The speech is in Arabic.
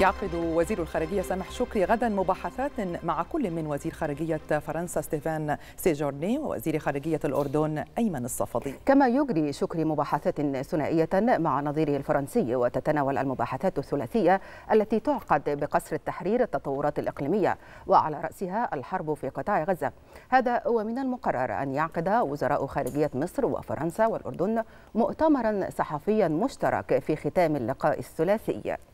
يعقد وزير الخارجية سامح شكري غدا مباحثات مع كل من وزير خارجية فرنسا ستيفان سيجورني ووزير خارجية الأردن أيمن الصفدي كما يجري شكري مباحثات ثنائية مع نظيره الفرنسي وتتناول المباحثات الثلاثية التي تعقد بقصر التحرير التطورات الإقليمية وعلى رأسها الحرب في قطاع غزة هذا ومن المقرر أن يعقد وزراء خارجية مصر وفرنسا والأردن مؤتمرا صحفيا مشترك في ختام اللقاء الثلاثي